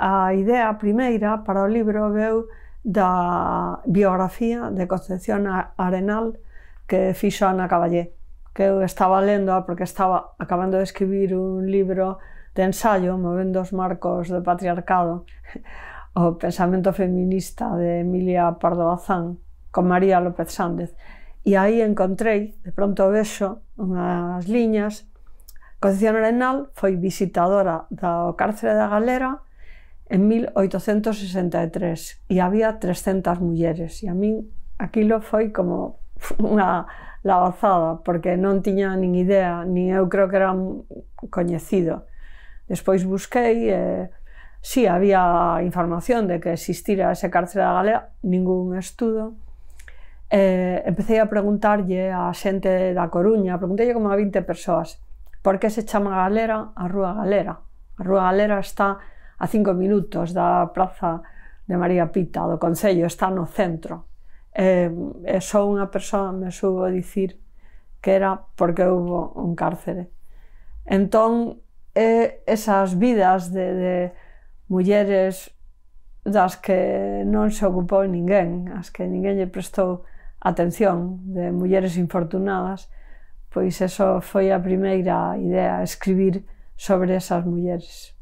a idea primeira para o libro veu da biografía de Concepción Arenal que fixo Ana Caballé, que eu estaba lendoa porque estaba acabando de escribir un libro de ensayo movendo os marcos do patriarcado o pensamento feminista de Emilia Pardo Bazán con María López Sández e aí encontrei, de pronto vexo, unhas liñas Concepción Arenal foi visitadora do cárcere da Galera en 1863 e había 300 mulleres e a min aquilo foi como unha lavazada porque non tiña nin idea, nin eu creo que era coñecido. Despois busquei e si sí, había información de que existira ese cárcere da Galera, ningún estudo. Eh, empecé a preguntarlle a xente da Coruña, pregunteille como a 20 persoas, por que se chama Galera a Rúa Galera? A Rúa Galera está a cinco minutos da Praza de María Pita, do Concello, está no centro. E, e só unha persoa me subo a dicir que era porque houve un cárcere. Entón, e, esas vidas de, de mulleres das que non se ocupou ninguén, as que ninguén lle prestou atención, de mulleres infortunadas, pois eso foi a primeira idea, escribir sobre esas mulleres.